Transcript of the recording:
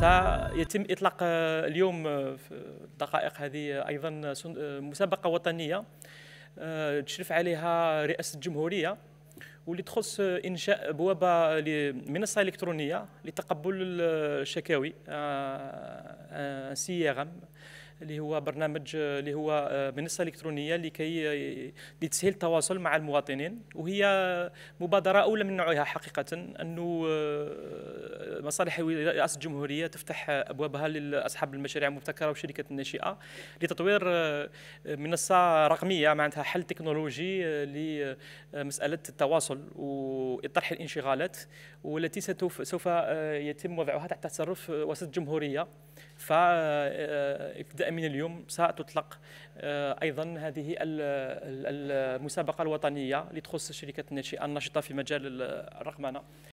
سيتم اطلاق آه، اليوم آه، في الدقائق هذه ايضا آه، مسابقه وطنيه تشرف عليها رئاسه الجمهوريه واللي تخص انشاء بوابه منصه الكترونيه لتقبل الشكاوي سي اللي هو برنامج اللي هو آه، منصه الكترونيه لكي آه، لتسهيل التواصل مع المواطنين وهي مبادره اولى من نوعها حقيقه انه آه، مصالح رئاسه الجمهوريه تفتح ابوابها لاصحاب المشاريع المبتكره والشركات الناشئه لتطوير منصه رقميه معناتها حل تكنولوجي لمساله التواصل وطرح الانشغالات والتي سوف يتم وضعها تحت تصرف وسط الجمهوريه فابدأ من اليوم ستطلق آه، أيضا هذه المسابقة الوطنية لتخص الشركات الناشئة النشطة في مجال الرقمنة